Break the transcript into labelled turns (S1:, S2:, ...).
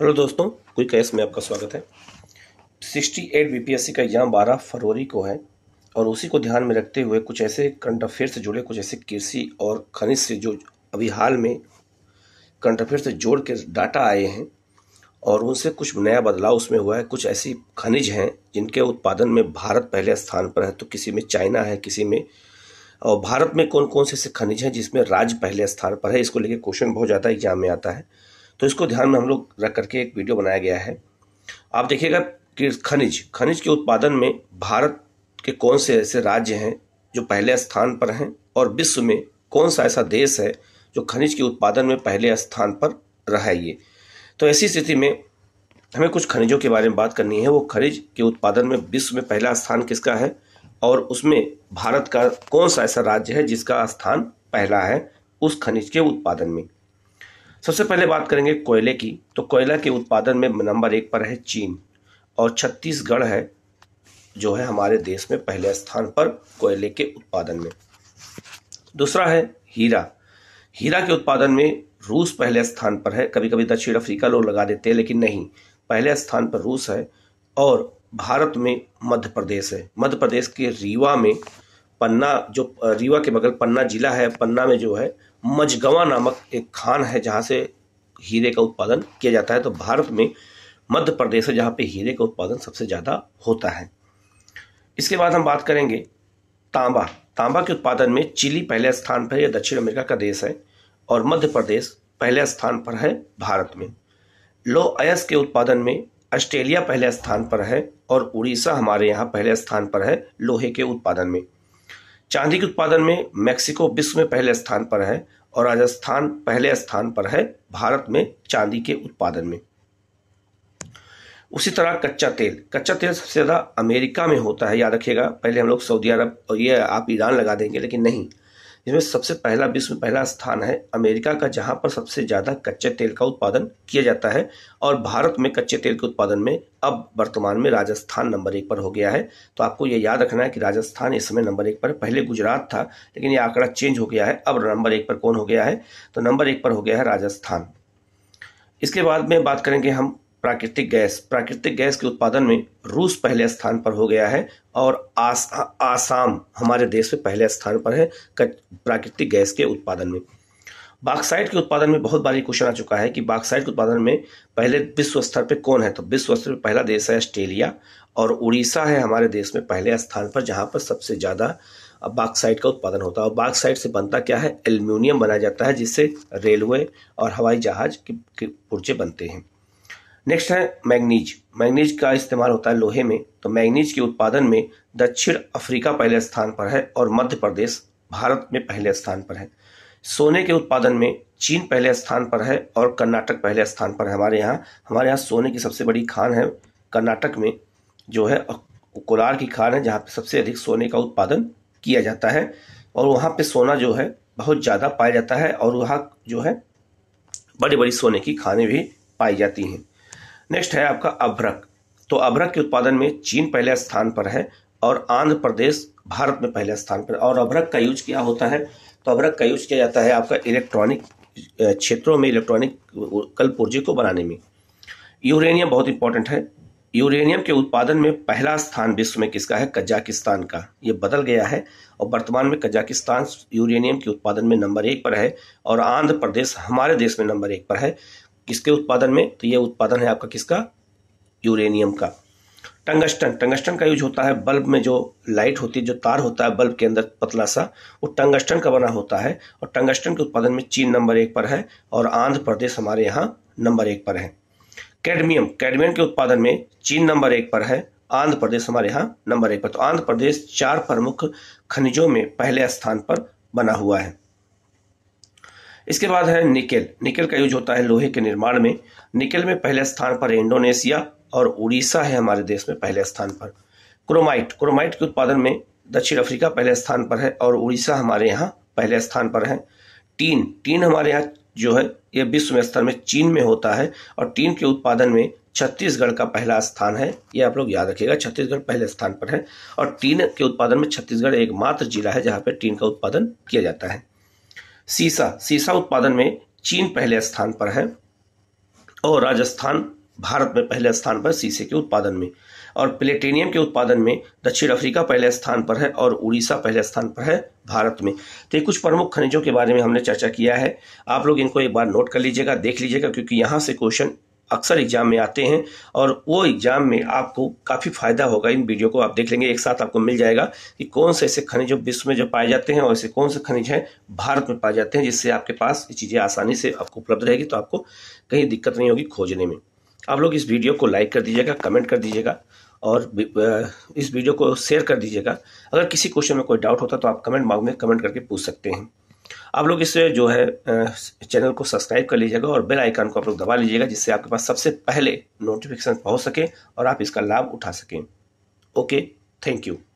S1: hello दोस्तों कोई cash में आपका स्वागत है 68 बी का एग्जाम 12 फरवरी को है और उसी को ध्यान में रखते हुए कुछ ऐसे करंट अफेयर से जुड़े कुछ ऐसे कृषि और खनिज से जो अभी हाल में करंट अफेयर से जोड़ के डाटा आए हैं और उनसे कुछ नया बदलाव उसमें हुआ है कुछ ऐसी खनिज हैं जिनके उत्पादन में भारत पहले स्थान पर है तो किसी में चाइना है किसी में और भारत में कौन कौन से ऐसे खनिज हैं जिसमें राज्य पहले स्थान पर है इसको लेके क्वेश्चन बहुत ज़्यादा एग्जाम में आता है तो इसको ध्यान में हम लोग रख करके एक वीडियो बनाया गया है आप देखिएगा कि खनिज खनिज के उत्पादन में भारत के कौन से ऐसे राज्य हैं जो पहले स्थान पर हैं और विश्व में कौन सा ऐसा देश है जो खनिज के उत्पादन में पहले स्थान पर रहा है ये तो ऐसी स्थिति में हमें कुछ खनिजों के बारे में बात करनी है वो खनिज के उत्पादन में विश्व में पहला स्थान किसका है और उसमें भारत का कौन सा ऐसा राज्य है जिसका स्थान पहला है उस खनिज के उत्पादन में सबसे पहले बात करेंगे कोयले की तो कोयला के उत्पादन में नंबर एक पर है चीन और छत्तीसगढ़ है जो है हमारे देश में पहले स्थान पर कोयले के उत्पादन में दूसरा है हीरा हीरा के उत्पादन में रूस पहले स्थान पर है कभी कभी दक्षिण अफ्रीका लोग लगा देते हैं लेकिन नहीं पहले स्थान पर रूस है और भारत में मध्य प्रदेश है मध्य प्रदेश के रीवा में पन्ना जो रीवा के बगल पन्ना जिला है पन्ना में जो है मजगवा नामक एक खान है जहाँ से हीरे का उत्पादन किया जाता है तो भारत में मध्य प्रदेश है जहाँ पे हीरे का उत्पादन सबसे ज़्यादा होता है इसके बाद हम बात करेंगे तांबा तांबा के उत्पादन में चिली पहले स्थान पर यह दक्षिण अमेरिका का देश है और मध्य प्रदेश पहले स्थान पर है भारत में लो अयस के उत्पादन में ऑस्ट्रेलिया पहले स्थान पर है और उड़ीसा हमारे यहाँ पहले स्थान पर है लोहे के उत्पादन में चांदी के उत्पादन में मेक्सिको विश्व में पहले स्थान पर है और राजस्थान पहले स्थान पर है भारत में चांदी के उत्पादन में उसी तरह कच्चा तेल कच्चा तेल सबसे ज़्यादा अमेरिका में होता है याद रखिएगा पहले हम लोग सऊदी अरब और ये आप ईरान लगा देंगे लेकिन नहीं जिसमें सबसे पहला विश्व में पहला स्थान है अमेरिका का जहां पर सबसे ज़्यादा कच्चे तेल का उत्पादन किया जाता है और भारत में कच्चे तेल के उत्पादन में अब वर्तमान में राजस्थान नंबर एक पर हो गया है तो आपको ये याद रखना है कि राजस्थान इस समय नंबर एक पर पहले गुजरात था लेकिन ये आंकड़ा चेंज हो गया है अब नंबर एक पर कौन हो गया है तो नंबर एक पर हो गया है राजस्थान इसके बाद में बात करेंगे हम प्राकृतिक गैस प्राकृतिक गैस के उत्पादन में रूस पहले स्थान पर हो गया है और आस, आसाम हमारे देश में पहले स्थान पर है प्राकृतिक गैस के उत्पादन में बाक्साइड के उत्पादन में बहुत बारी क्वेश्चन आ चुका है कि बाक्साइड के उत्पादन में पहले विश्व स्तर पर कौन है तो विश्व स्तर पर पहला देश है ऑस्ट्रेलिया और उड़ीसा है हमारे देश में पहले स्थान पर जहाँ पर सबसे ज़्यादा बाक्साइड का उत्पादन होता है और बाक्साइड से बनता क्या है एल्यूमिनियम बनाया जाता है जिससे रेलवे और हवाई जहाज के पुर्जे बनते हैं नेक्स्ट है मैग्नीज मैग्नीज का इस्तेमाल होता है लोहे में तो मैग्नीज के उत्पादन में दक्षिण अफ्रीका पहले स्थान पर है और मध्य प्रदेश भारत में पहले स्थान पर है सोने के उत्पादन में चीन पहले स्थान पर है और कर्नाटक पहले स्थान पर है हमारे यहाँ हमारे यहाँ सोने की सबसे बड़ी खान है कर्नाटक में जो है कोलार की खान है जहाँ पे सबसे अधिक सोने का उत्पादन किया जाता है और वहाँ पे सोना जो है बहुत ज़्यादा पाया जाता है और वहाँ जो है बड़ी बड़ी सोने की खाने भी पाई जाती हैं नेक्स्ट है आपका अभ्रक तो अभ्रक के उत्पादन में चीन पहले स्थान पर है और आंध्र प्रदेश भारत में पहले स्थान पर और अभ्रक का यूज क्या होता है तो अभ्रक का यूज किया जाता है आपका इलेक्ट्रॉनिक क्षेत्रों में इलेक्ट्रॉनिक कल पुर्जे को बनाने में यूरेनियम बहुत इंपॉर्टेंट है यूरेनियम के उत्पादन में पहला स्थान विश्व में किसका है कजाकिस्तान का ये बदल गया है और वर्तमान में कजाकिस्तान यूरेनियम के उत्पादन में नंबर एक पर है और आंध्र प्रदेश हमारे देश में नंबर एक पर है किसके उत्पादन में तो ये उत्पादन है आपका किसका यूरेनियम का टंगस्टन टंगस्टन का यूज होता है बल्ब में जो लाइट होती है जो तार होता है बल्ब के अंदर पतला सा वो टंगस्टन का बना होता है और टंगस्टन के उत्पादन में चीन नंबर एक पर है और आंध्र प्रदेश हमारे यहाँ नंबर एक पर है कैडमियम कैडमियम के उत्पादन में चीन नंबर एक पर है आंध्र प्रदेश हमारे यहाँ नंबर एक पर तो आंध्र प्रदेश चार प्रमुख खनिजों में पहले स्थान पर बना हुआ है इसके बाद है निकेल निकेल का यूज होता है लोहे के निर्माण में निकेल में पहले स्थान पर इंडोनेशिया और उड़ीसा है हमारे देश में पहले स्थान पर क्रोमाइट क्रोमाइट के उत्पादन में दक्षिण अफ्रीका पहले स्थान पर है और उड़ीसा हमारे यहाँ पहले स्थान पर है टीन टीन हमारे यहाँ जो है यह विश्व स्तर में चीन में होता है और टीन के उत्पादन में छत्तीसगढ़ का पहला स्थान है ये आप लोग याद रखिएगा छत्तीसगढ़ पहले स्थान पर है और टीन के उत्पादन में छत्तीसगढ़ एकमात्र जिला है जहाँ पर टीन का उत्पादन किया जाता है सीसा सीसा उत्पादन में चीन पहले स्थान पर है और राजस्थान भारत में पहले स्थान पर सीसे के उत्पादन में और प्लेटेनियम के उत्पादन में दक्षिण अफ्रीका पहले स्थान पर है और उड़ीसा पहले स्थान पर है भारत में तो ये कुछ प्रमुख खनिजों के बारे में हमने चर्चा किया है आप लोग इनको एक बार नोट कर लीजिएगा देख लीजिएगा क्योंकि यहाँ से क्वेश्चन अक्सर एग्ज़ाम में आते हैं और वो एग्ज़ाम में आपको काफ़ी फ़ायदा होगा इन वीडियो को आप देख लेंगे एक साथ आपको मिल जाएगा कि कौन से ऐसे खनिज विश्व में जो पाए जाते हैं और ऐसे कौन से खनिज हैं भारत में पाए जाते हैं जिससे आपके पास ये चीज़ें आसानी से आपको उपलब्ध रहेगी तो आपको कहीं दिक्कत नहीं होगी खोजने में आप लोग इस वीडियो को लाइक कर दीजिएगा कमेंट कर दीजिएगा और इस वीडियो को शेयर कर दीजिएगा अगर किसी क्वेश्चन में कोई डाउट होता तो आप कमेंट बॉक्स में कमेंट करके पूछ सकते हैं आप लोग इस जो है चैनल को सब्सक्राइब कर लीजिएगा और बेल आइकन को आप लोग दबा लीजिएगा जिससे आपके पास सबसे पहले नोटिफिकेशन पहुंच सके और आप इसका लाभ उठा सकें ओके थैंक यू